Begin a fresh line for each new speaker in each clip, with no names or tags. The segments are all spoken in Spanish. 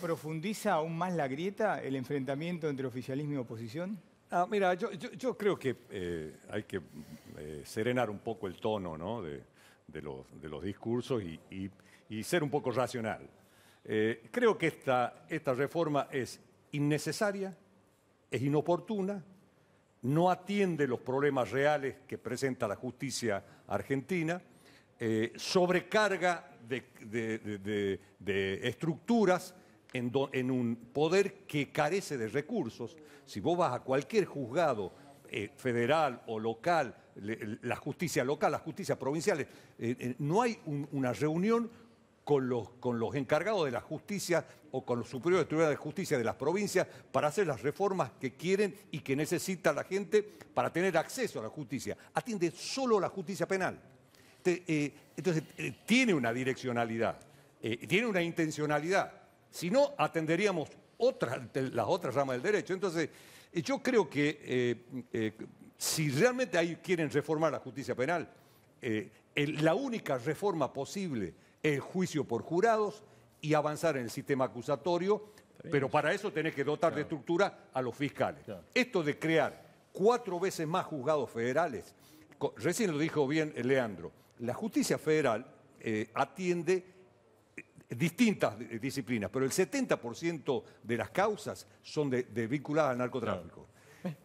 ¿Profundiza aún más la grieta el enfrentamiento entre oficialismo y oposición?
Ah, mira, yo, creo que eh, hay que eh, serenar un poco el tono de, los, discursos y, ser un poco racional. Eh, creo que esta, reforma es innecesaria, es inoportuna, no atiende los problemas reales que presenta la justicia argentina, sobrecarga de estructuras en, un poder que carece de recursos. Si vos vas a cualquier juzgado eh, federal o local, la justicia local, las justicias provinciales, eh, eh, no hay una reunión con los, encargados de la justicia o con los superiores de de justicia de las provincias para hacer las reformas que quieren y que necesita la gente para tener acceso a la justicia. Atiende solo la justicia penal. Entonces, tiene una direccionalidad, tiene una intencionalidad si no, atenderíamos otra, las otras ramas del derecho. Entonces, eh, yo creo que eh, eh, si realmente ahí quieren reformar la justicia penal, la única reforma posible es el juicio por jurados y avanzar en el sistema acusatorio, pero para eso tenés que dotar de estructura a los fiscales. Esto de crear cuatro veces más juzgados federales, recién lo dijo bien Leandro, la justicia federal atiende distintas disciplinas, pero el 70% de las causas son de, vinculadas al narcotráfico.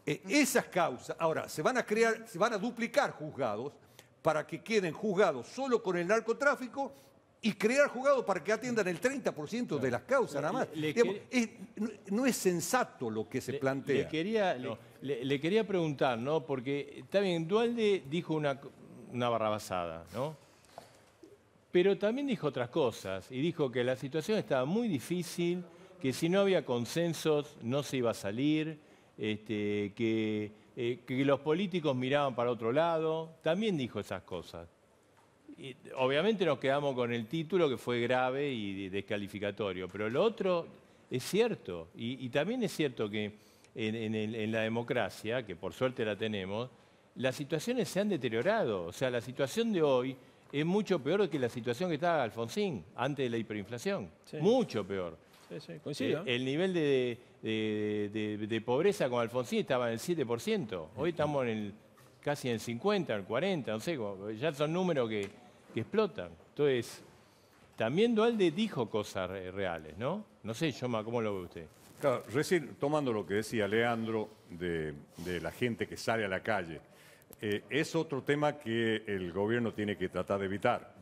Eh, esas causas, ahora, se van a crear, se van a duplicar juzgados para que queden juzgados solo con el narcotráfico y crear juzgados para que atiendan el 30% de las causas, nada más. no, es sensato lo que se plantea.
Le quería, preguntar, ¿no? Porque también Dualde dijo una, una barrabasada, ¿no? Pero también dijo otras cosas y dijo que la situación estaba muy difícil, que si no había consensos no se iba a salir, este, eh, que, los políticos miraban para otro lado. También dijo esas cosas. obviamente nos quedamos con el título que fue grave y descalificatorio, pero lo otro es cierto. Y, también es cierto que en la democracia, que por suerte la tenemos, las situaciones se han deteriorado. O sea, la situación de hoy es mucho peor que la situación que estaba Alfonsín antes de la hiperinflación. Mucho peor. Sí, sí, eh, el nivel de, pobreza con Alfonsín estaba en el 7%. Hoy estamos en el, casi en el 50, en el 40, no sé. Ya son números que, explotan. Entonces, también Dualde dijo cosas reales, ¿no? No sé, Yoma, ¿cómo lo ve usted?
Claro, recién tomando lo que decía Leandro de la gente que sale a la calle. Eh, es otro tema que el gobierno tiene que tratar de evitar.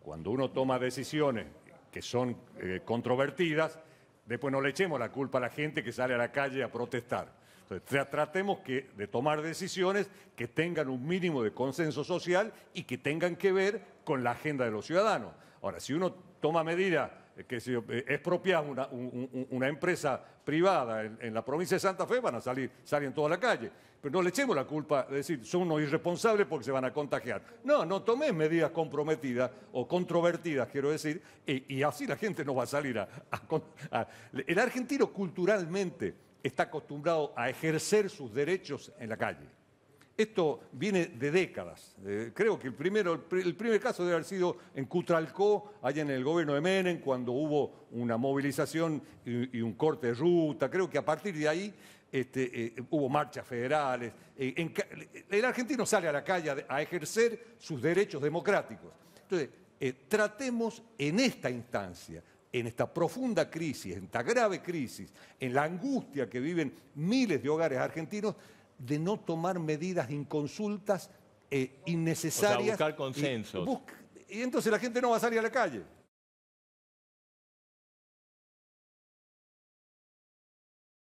Cuando uno toma decisiones que son eh, controvertidas, después no le echemos la culpa a la gente que sale a la calle a protestar. Entonces, tratemos de tomar decisiones que tengan un mínimo de consenso social y que tengan que ver con la agenda de los ciudadanos. Ahora, si uno toma medidas eh, que si expropiamos eh, una, una empresa privada en, la provincia de Santa Fe, van a salir, salen toda la calle. Pero no le echemos la culpa de decir, son unos irresponsables porque se van a contagiar. No, no tomé medidas comprometidas o controvertidas, quiero decir, y, así la gente no va a salir a, a... El argentino culturalmente está acostumbrado a ejercer sus derechos en la calle. Esto viene de décadas. creo que el, primero, el primer caso debe haber sido en Cutralcó, allá en el gobierno de Menem, cuando hubo una movilización y, un corte de ruta. Creo que a partir de ahí este, eh, hubo marchas federales. Eh, el argentino sale a la calle a, a ejercer sus derechos democráticos. Entonces, eh, tratemos en esta instancia, en esta profunda crisis, en esta grave crisis, en la angustia que viven miles de hogares argentinos, de no tomar medidas inconsultas innecesarias. Eh, o sea, buscar consensos. y entonces la gente no va a salir a la calle.